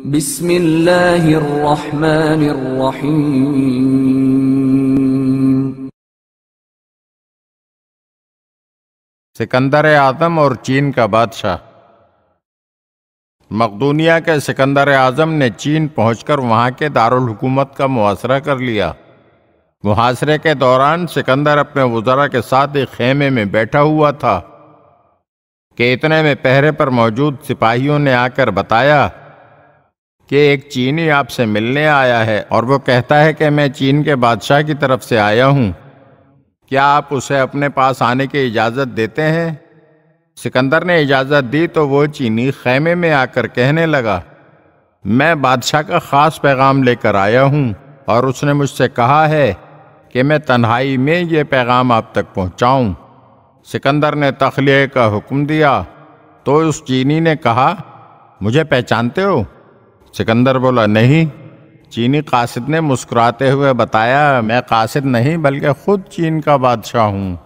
सिकंदर आजम और चीन का बादशाह मकदूनिया के सिकंदर आजम ने चीन पहुंचकर वहां के दारुल हुकूमत का मुआसरा कर लिया मुहासरे के दौरान सिकंदर अपने वजरा के साथ एक खेमे में बैठा हुआ था कि इतने में पहरे पर मौजूद सिपाहियों ने आकर बताया कि एक चीनी आपसे मिलने आया है और वो कहता है कि मैं चीन के बादशाह की तरफ से आया हूँ क्या आप उसे अपने पास आने की इजाज़त देते हैं सिकंदर ने इजाज़त दी तो वो चीनी खैमे में आकर कहने लगा मैं बादशाह का ख़ास पैगाम लेकर आया हूँ और उसने मुझसे कहा है कि मैं तन्हाई में ये पैगाम आप तक पहुँचाऊँ सिकंदर ने तखलिए का हुक्म दिया तो उस चीनी ने कहा मुझे पहचानते हो सिकंदर बोला नहीं चीनी कासिद ने मुस्कुराते हुए बताया मैं कासिद नहीं बल्कि खुद चीन का बादशाह हूँ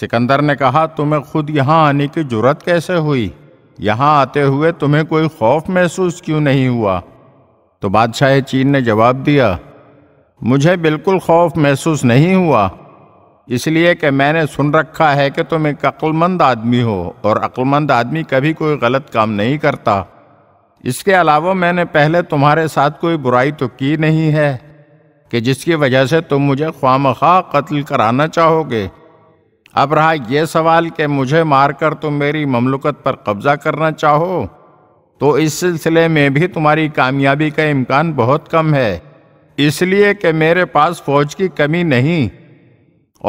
सिकंदर ने कहा तुम्हें खुद यहाँ आने की जरूरत कैसे हुई यहाँ आते हुए तुम्हें कोई खौफ महसूस क्यों नहीं हुआ तो बादशाह चीन ने जवाब दिया मुझे बिल्कुल खौफ महसूस नहीं हुआ इसलिए कि मैंने सुन रखा है कि तुम एक अक्लमंद आदमी हो और अक्लमंद आदमी कभी कोई गलत काम नहीं करता इसके अलावा मैंने पहले तुम्हारे साथ कोई बुराई तो की नहीं है कि जिसकी वजह से तुम मुझे ख्वाम खा कत्ल कराना चाहोगे अब रहा यह सवाल कि मुझे मारकर तुम मेरी ममलुकत पर कब्जा करना चाहो तो इस सिलसिले में भी तुम्हारी कामयाबी का इम्कान बहुत कम है इसलिए कि मेरे पास फौज की कमी नहीं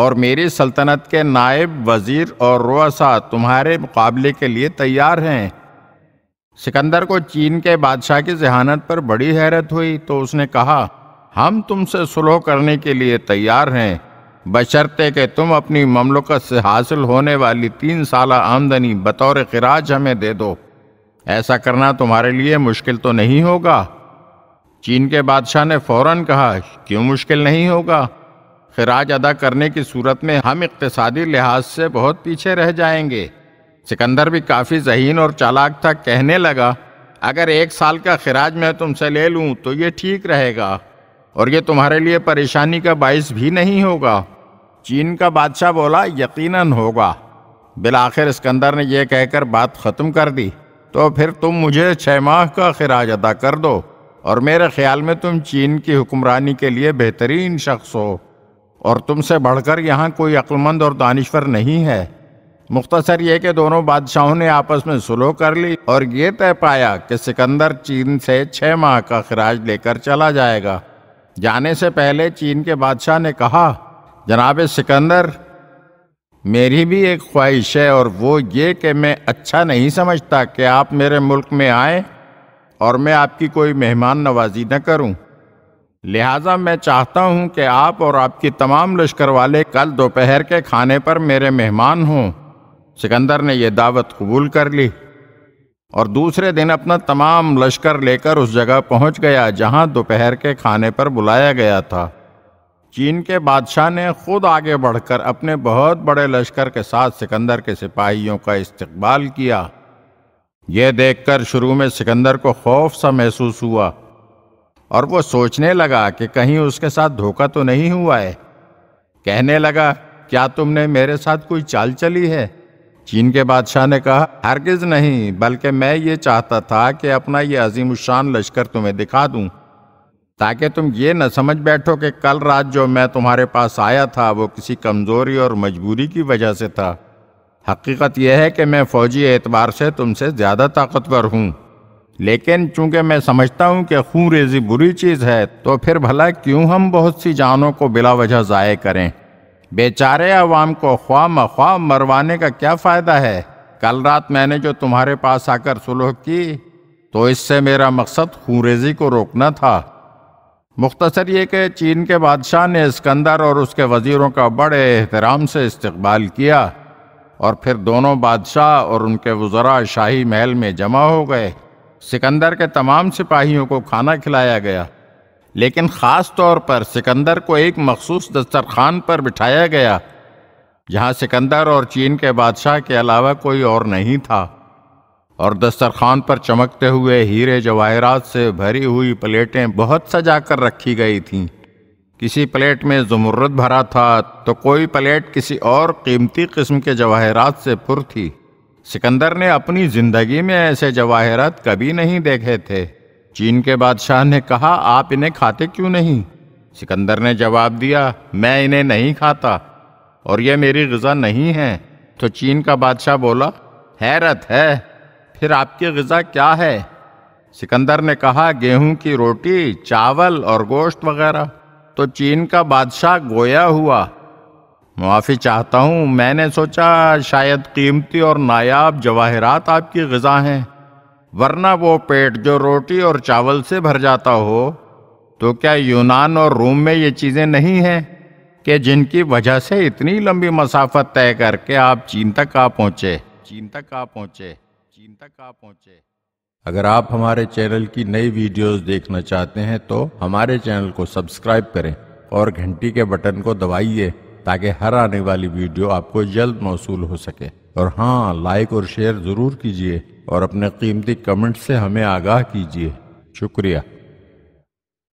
और मेरी सल्तनत के नायब वज़ीर और रोसा तुम्हारे मुकाबले के लिए तैयार हैं सिकंदर को चीन के बादशाह की जहानत पर बड़ी हैरत हुई तो उसने कहा हम तुमसे सुलह करने के लिए तैयार हैं बशर्ते कि तुम अपनी ममलकत से हासिल होने वाली तीन साल आमदनी बतौर खराज हमें दे दो ऐसा करना तुम्हारे लिए मुश्किल तो नहीं होगा चीन के बादशाह ने फौरन कहा क्यों मुश्किल नहीं होगा खराज अदा करने की सूरत में हम इकतसादी लिहाज से बहुत पीछे रह जाएंगे सिकंदर भी काफ़ी जहीन और चालाक था कहने लगा अगर एक साल का खराज मैं तुमसे ले लूँ तो ये ठीक रहेगा और ये तुम्हारे लिए परेशानी का बायस भी नहीं होगा चीन का बादशाह बोला यकीनन होगा आखिर सिकंदर ने यह कहकर बात ख़त्म कर दी तो फिर तुम मुझे छः माह का खराज अदा कर दो और मेरे ख्याल में तुम चीन की हुक्मरानी के लिए बेहतरीन शख्स हो और तुमसे बढ़कर यहाँ कोई अक्लमंद और दानश्वर नहीं है मुख्तसर ये कि दोनों बादशाहों ने आपस में सुलह कर ली और ये तय पाया कि सिकंदर चीन से छः माह का खराज लेकर चला जाएगा जाने से पहले चीन के बादशाह ने कहा जनाब सिकंदर मेरी भी एक ख्वाहिश है और वो ये कि मैं अच्छा नहीं समझता कि आप मेरे मुल्क में आए और मैं आपकी कोई मेहमान नवाजी न करूं। लिहाजा मैं चाहता हूं कि आप और आपकी तमाम लश्कर वाले कल दोपहर के खाने पर मेरे मेहमान हों सिकंदर ने यह दावत कबूल कर ली और दूसरे दिन अपना तमाम लश्कर लेकर उस जगह पहुंच गया जहां दोपहर के खाने पर बुलाया गया था चीन के बादशाह ने खुद आगे बढ़कर अपने बहुत बड़े लश्कर के साथ सिकंदर के सिपाहियों का इस्तकबाल किया यह देखकर शुरू में सिकंदर को खौफ सा महसूस हुआ और वो सोचने लगा कि कहीं उसके साथ धोखा तो नहीं हुआ है कहने लगा क्या तुमने मेरे साथ कोई चाल चली है चीन के बादशाह ने कहा हरगिज नहीं बल्कि मैं ये चाहता था कि अपना ये अजीम शान लश्कर तुम्हें दिखा दूं ताकि तुम ये न समझ बैठो कि कल रात जो मैं तुम्हारे पास आया था वो किसी कमज़ोरी और मजबूरी की वजह से था हकीकत यह है कि मैं फ़ौजी एतबार से तुमसे ज़्यादा ताकतवर हूँ लेकिन चूंकि मैं समझता हूँ कि खून रेजी बुरी चीज़ है तो फिर भला क्यों हम बहुत सी जानों को बिला वजह ज़ाये करें बेचारे अवाम को ख्वा मख्वा मरवाने का क्या फ़ायदा है कल रात मैंने जो तुम्हारे पास आकर सुलह की तो इससे मेरा मकसद खूरेजी को रोकना था मुख्तसर ये कि चीन के बादशाह ने इसकंदर और उसके वज़ीरों का बड़े एहतराम से इस्तकबाल किया और फिर दोनों बादशाह और उनके वज़रा शाही महल में जमा हो गए सिकंदर के तमाम सिपाहियों को खाना खिलाया गया लेकिन ख़ास तौर पर सिकंदर को एक मखसूस दस्तरखान पर बिठाया गया जहाँ सिकंदर और चीन के बादशाह के अलावा कोई और नहीं था और दस्तरखान पर चमकते हुए हीरे जवाहरात से भरी हुई प्लेटें बहुत सजा कर रखी गई थीं किसी प्लेट में जमरुद भरा था तो कोई प्लेट किसी और कीमती किस्म के जवाहरात से पुर थी सिकंदर ने अपनी ज़िंदगी में ऐसे जवाहरात कभी नहीं देखे थे चीन के बादशाह ने कहा आप इन्हें खाते क्यों नहीं सिकंदर ने जवाब दिया मैं इन्हें नहीं खाता और यह मेरी गज़ा नहीं है तो चीन का बादशाह बोला हैरत है फिर आपकी गज़ा क्या है सिकंदर ने कहा गेहूं की रोटी चावल और गोश्त वगैरह तो चीन का बादशाह गोया हुआ मुआफ़ी चाहता हूँ मैंने सोचा शायद कीमती और नायाब जवाहरात आपकी गज़ा हैं वरना वो पेट जो रोटी और चावल से भर जाता हो तो क्या यूनान और रोम में ये चीज़ें नहीं हैं कि जिनकी वजह से इतनी लंबी मसाफत तय करके आप चीन तक आ पहुँचे चीन तक आ पहुँचे चीन तक आ पहुँचे अगर आप हमारे चैनल की नई वीडियोस देखना चाहते हैं तो हमारे चैनल को सब्सक्राइब करें और घंटी के बटन को दबाइए ताकि हर आने वाली वीडियो आपको जल्द मौसू हो सके और हाँ लाइक और शेयर ज़रूर कीजिए और अपने कीमती कमेंट से हमें आगाह कीजिए शुक्रिया